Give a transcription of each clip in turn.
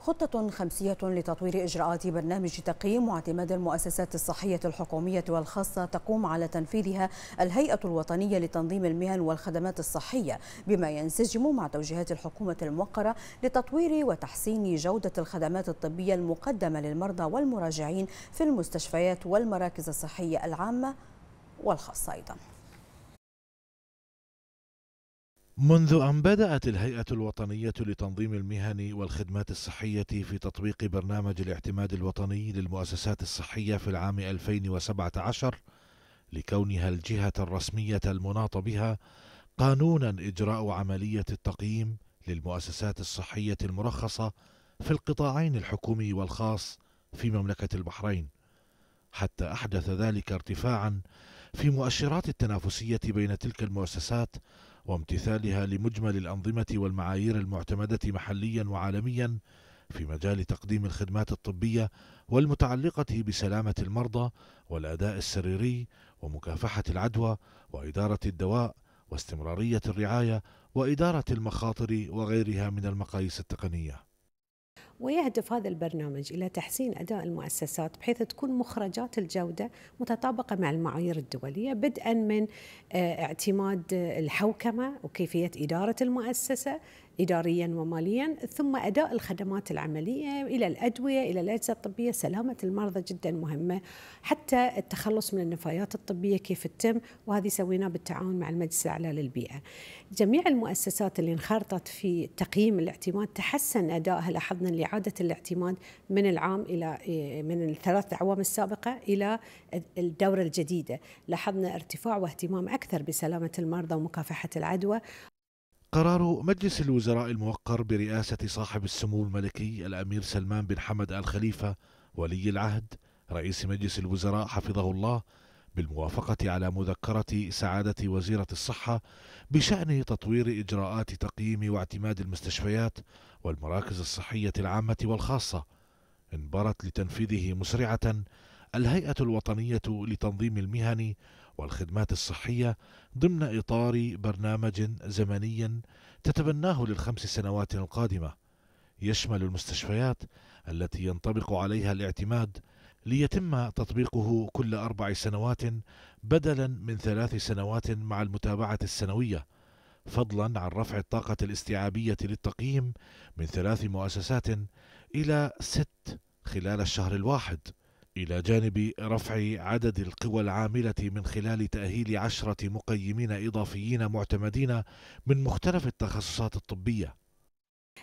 خطة خمسية لتطوير إجراءات برنامج تقييم واعتماد المؤسسات الصحية الحكومية والخاصة تقوم على تنفيذها الهيئة الوطنية لتنظيم المهن والخدمات الصحية بما ينسجم مع توجيهات الحكومة الموقرة لتطوير وتحسين جودة الخدمات الطبية المقدمة للمرضى والمراجعين في المستشفيات والمراكز الصحية العامة والخاصة أيضاً منذ أن بدأت الهيئة الوطنية لتنظيم المهن والخدمات الصحية في تطبيق برنامج الاعتماد الوطني للمؤسسات الصحية في العام 2017 لكونها الجهة الرسمية المناط بها قانونا إجراء عملية التقييم للمؤسسات الصحية المرخصة في القطاعين الحكومي والخاص في مملكة البحرين حتى أحدث ذلك ارتفاعا في مؤشرات التنافسية بين تلك المؤسسات وامتثالها لمجمل الأنظمة والمعايير المعتمدة محليا وعالميا في مجال تقديم الخدمات الطبية والمتعلقة بسلامة المرضى والأداء السريري ومكافحة العدوى وإدارة الدواء واستمرارية الرعاية وإدارة المخاطر وغيرها من المقاييس التقنية ويهدف هذا البرنامج إلى تحسين أداء المؤسسات بحيث تكون مخرجات الجودة متطابقة مع المعايير الدولية بدءا من آه، اعتماد الحوكمة وكيفية إدارة المؤسسة إداريا وماليا ثم أداء الخدمات العملية إلى الأدوية إلى الأجهزة الطبية سلامة المرضى جدا مهمة حتى التخلص من النفايات الطبية كيف تتم وهذه سويناه بالتعاون مع المجلس الأعلى للبيئة جميع المؤسسات اللي انخرطت في تقييم الاعتماد تحسن أدائها لاحظنا لإعادة الاعتماد من العام إلى من الثلاث أعوام السابقة إلى الدورة الجديدة لاحظنا ارتفاع واهتمام أكثر بسلامة المرضى ومكافحة العدوى قرار مجلس الوزراء الموقر برئاسة صاحب السمو الملكي الأمير سلمان بن حمد آل خليفة ولي العهد رئيس مجلس الوزراء حفظه الله بالموافقة على مذكرة سعادة وزيرة الصحة بشأن تطوير إجراءات تقييم واعتماد المستشفيات والمراكز الصحية العامة والخاصة انبرت لتنفيذه مسرعة الهيئة الوطنية لتنظيم المهن والخدمات الصحية ضمن إطار برنامج زمني تتبناه للخمس سنوات القادمة يشمل المستشفيات التي ينطبق عليها الاعتماد ليتم تطبيقه كل أربع سنوات بدلا من ثلاث سنوات مع المتابعة السنوية فضلا عن رفع الطاقة الاستيعابية للتقييم من ثلاث مؤسسات إلى ست خلال الشهر الواحد إلى جانب رفع عدد القوى العاملة من خلال تأهيل عشرة مقيمين إضافيين معتمدين من مختلف التخصصات الطبية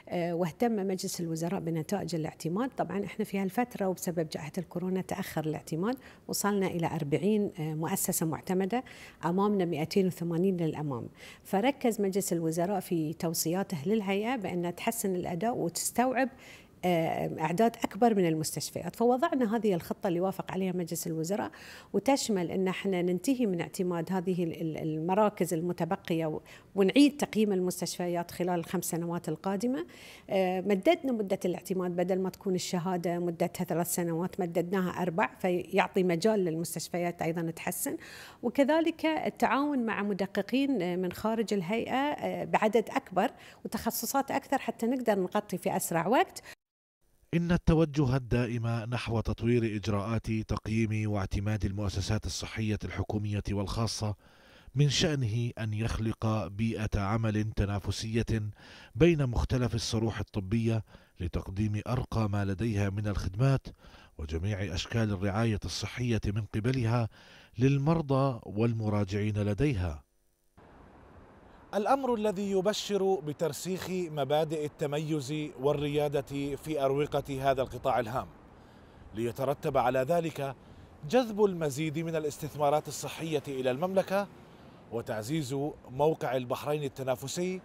آه، واهتم مجلس الوزراء بنتائج الاعتماد طبعا احنا في هالفترة وبسبب جائحة الكورونا تأخر الاعتماد وصلنا إلى 40 آه، مؤسسة معتمدة أمامنا 280 للأمام فركز مجلس الوزراء في توصياته للهيئة بأن تحسن الأداء وتستوعب اعداد اكبر من المستشفيات، فوضعنا هذه الخطه اللي وافق عليها مجلس الوزراء وتشمل ان احنا ننتهي من اعتماد هذه المراكز المتبقيه ونعيد تقييم المستشفيات خلال الخمس سنوات القادمه. مددنا مده الاعتماد بدل ما تكون الشهاده مدتها ثلاث سنوات مددناها اربع فيعطي مجال للمستشفيات ايضا تحسن، وكذلك التعاون مع مدققين آه، من خارج الهيئه آه، بعدد اكبر وتخصصات اكثر حتى نقدر نغطي في اسرع وقت. إن التوجه الدائم نحو تطوير إجراءات تقييم واعتماد المؤسسات الصحية الحكومية والخاصة من شأنه أن يخلق بيئة عمل تنافسية بين مختلف الصروح الطبية لتقديم أرقى ما لديها من الخدمات وجميع أشكال الرعاية الصحية من قبلها للمرضى والمراجعين لديها الامر الذي يبشر بترسيخ مبادئ التميز والرياده في اروقه هذا القطاع الهام ليترتب على ذلك جذب المزيد من الاستثمارات الصحيه الى المملكه وتعزيز موقع البحرين التنافسي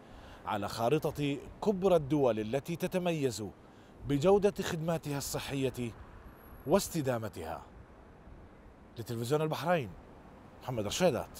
على خارطه كبرى الدول التي تتميز بجوده خدماتها الصحيه واستدامتها لتلفزيون البحرين محمد رشيدات